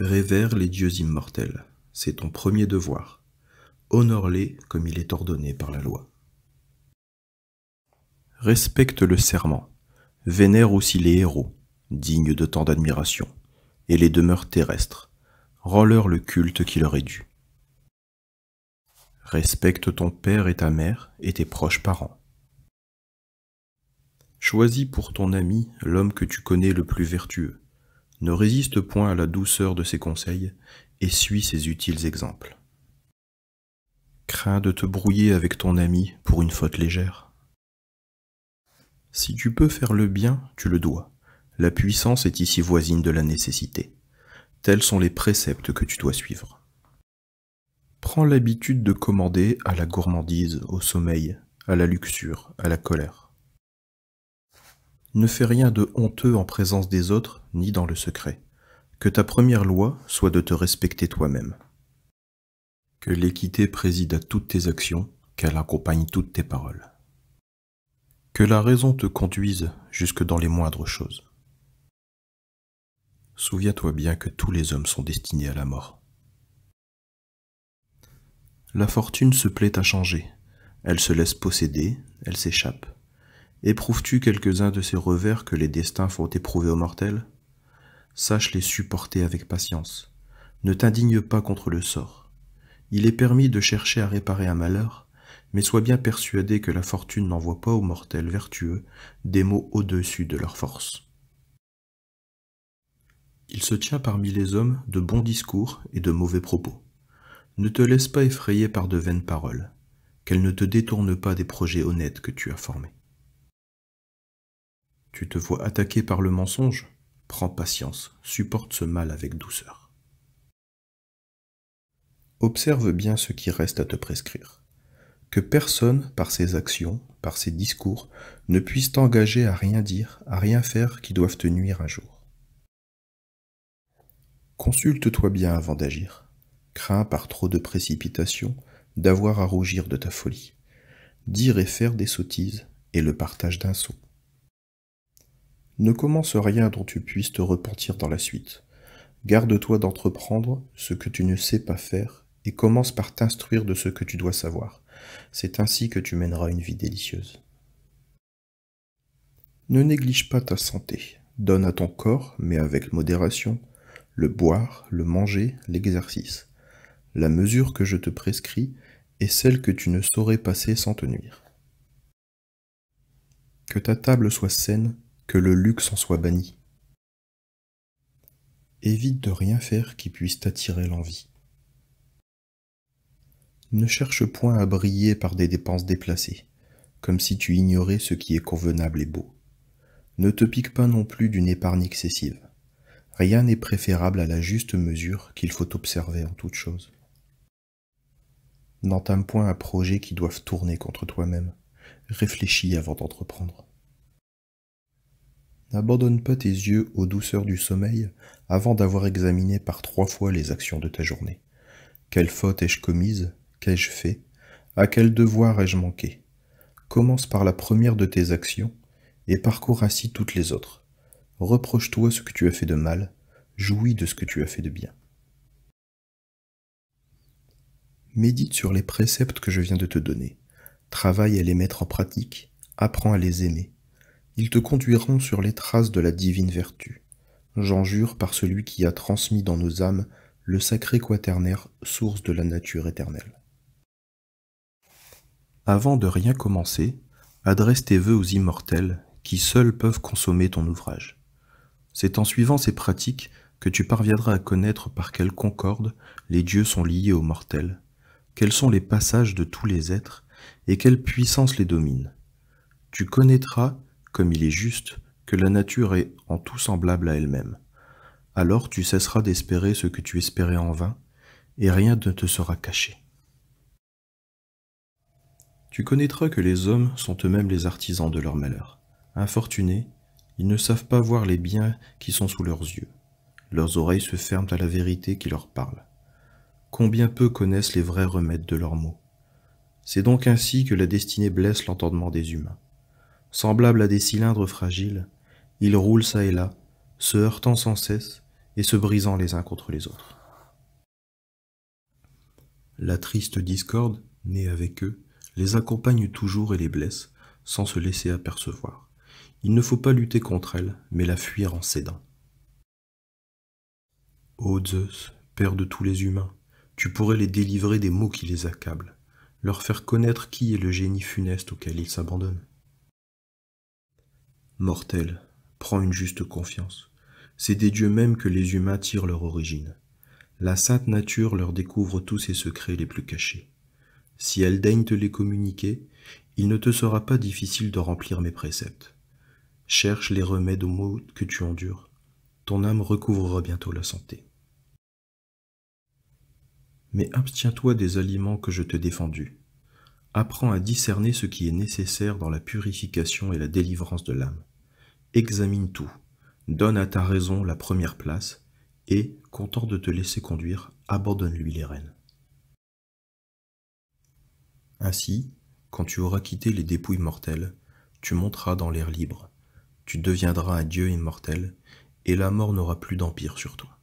Révère les dieux immortels, c'est ton premier devoir. Honore-les comme il est ordonné par la loi. Respecte le serment, vénère aussi les héros, dignes de tant d'admiration, et les demeures terrestres, rends-leur le culte qui leur est dû. Respecte ton père et ta mère et tes proches parents. Choisis pour ton ami l'homme que tu connais le plus vertueux, ne résiste point à la douceur de ses conseils et suis ses utiles exemples. Crains de te brouiller avec ton ami pour une faute légère. Si tu peux faire le bien, tu le dois. La puissance est ici voisine de la nécessité. Tels sont les préceptes que tu dois suivre. Prends l'habitude de commander à la gourmandise, au sommeil, à la luxure, à la colère. Ne fais rien de honteux en présence des autres, ni dans le secret. Que ta première loi soit de te respecter toi-même. Que l'équité préside à toutes tes actions, qu'elle accompagne toutes tes paroles. Que la raison te conduise jusque dans les moindres choses. Souviens-toi bien que tous les hommes sont destinés à la mort. La fortune se plaît à changer, elle se laisse posséder, elle s'échappe. Éprouves-tu quelques-uns de ces revers que les destins font éprouver aux mortels Sache les supporter avec patience. Ne t'indigne pas contre le sort. Il est permis de chercher à réparer un malheur, mais sois bien persuadé que la fortune n'envoie pas aux mortels vertueux des maux au-dessus de leur force. Il se tient parmi les hommes de bons discours et de mauvais propos. Ne te laisse pas effrayer par de vaines paroles, qu'elles ne te détournent pas des projets honnêtes que tu as formés. Tu te vois attaqué par le mensonge Prends patience, supporte ce mal avec douceur. Observe bien ce qui reste à te prescrire. Que personne, par ses actions, par ses discours, ne puisse t'engager à rien dire, à rien faire qui doivent te nuire un jour. Consulte-toi bien avant d'agir. Crains par trop de précipitation d'avoir à rougir de ta folie. Dire et faire des sottises est le partage d'un saut. Ne commence rien dont tu puisses te repentir dans la suite. Garde-toi d'entreprendre ce que tu ne sais pas faire et commence par t'instruire de ce que tu dois savoir. C'est ainsi que tu mèneras une vie délicieuse. Ne néglige pas ta santé. Donne à ton corps, mais avec modération, le boire, le manger, l'exercice. La mesure que je te prescris est celle que tu ne saurais passer sans te nuire. Que ta table soit saine, que le luxe en soit banni. Évite de rien faire qui puisse t'attirer l'envie. Ne cherche point à briller par des dépenses déplacées, comme si tu ignorais ce qui est convenable et beau. Ne te pique pas non plus d'une épargne excessive. Rien n'est préférable à la juste mesure qu'il faut observer en toute chose. N'entame point un projet qui doive tourner contre toi-même. Réfléchis avant d'entreprendre. N'abandonne pas tes yeux aux douceurs du sommeil avant d'avoir examiné par trois fois les actions de ta journée. Quelle faute ai-je commise Qu'ai-je fait À quel devoir ai-je manqué Commence par la première de tes actions et parcours ainsi toutes les autres. Reproche-toi ce que tu as fait de mal, jouis de ce que tu as fait de bien. Médite sur les préceptes que je viens de te donner. Travaille à les mettre en pratique, apprends à les aimer ils te conduiront sur les traces de la divine vertu. J'en jure par celui qui a transmis dans nos âmes le sacré quaternaire, source de la nature éternelle. Avant de rien commencer, adresse tes vœux aux immortels qui seuls peuvent consommer ton ouvrage. C'est en suivant ces pratiques que tu parviendras à connaître par quelle concorde les dieux sont liés aux mortels, quels sont les passages de tous les êtres et quelle puissance les domine. Tu connaîtras comme il est juste, que la nature est en tout semblable à elle-même. Alors tu cesseras d'espérer ce que tu espérais en vain, et rien ne te sera caché. Tu connaîtras que les hommes sont eux-mêmes les artisans de leur malheur. Infortunés, ils ne savent pas voir les biens qui sont sous leurs yeux. Leurs oreilles se ferment à la vérité qui leur parle. Combien peu connaissent les vrais remèdes de leurs maux. C'est donc ainsi que la destinée blesse l'entendement des humains. Semblables à des cylindres fragiles, ils roulent çà et là, se heurtant sans cesse et se brisant les uns contre les autres. La triste discorde, née avec eux, les accompagne toujours et les blesse, sans se laisser apercevoir. Il ne faut pas lutter contre elle, mais la fuir en cédant. Ô Zeus, Père de tous les humains, tu pourrais les délivrer des maux qui les accablent, leur faire connaître qui est le génie funeste auquel ils s'abandonnent. Mortel, prends une juste confiance. C'est des dieux mêmes que les humains tirent leur origine. La sainte nature leur découvre tous ses secrets les plus cachés. Si elle daigne te les communiquer, il ne te sera pas difficile de remplir mes préceptes. Cherche les remèdes aux maux que tu endures. Ton âme recouvrera bientôt la santé. Mais abstiens-toi des aliments que je te défendus. Apprends à discerner ce qui est nécessaire dans la purification et la délivrance de l'âme examine tout, donne à ta raison la première place, et, content de te laisser conduire, abandonne-lui les rênes. Ainsi, quand tu auras quitté les dépouilles mortelles, tu monteras dans l'air libre, tu deviendras un dieu immortel, et la mort n'aura plus d'empire sur toi.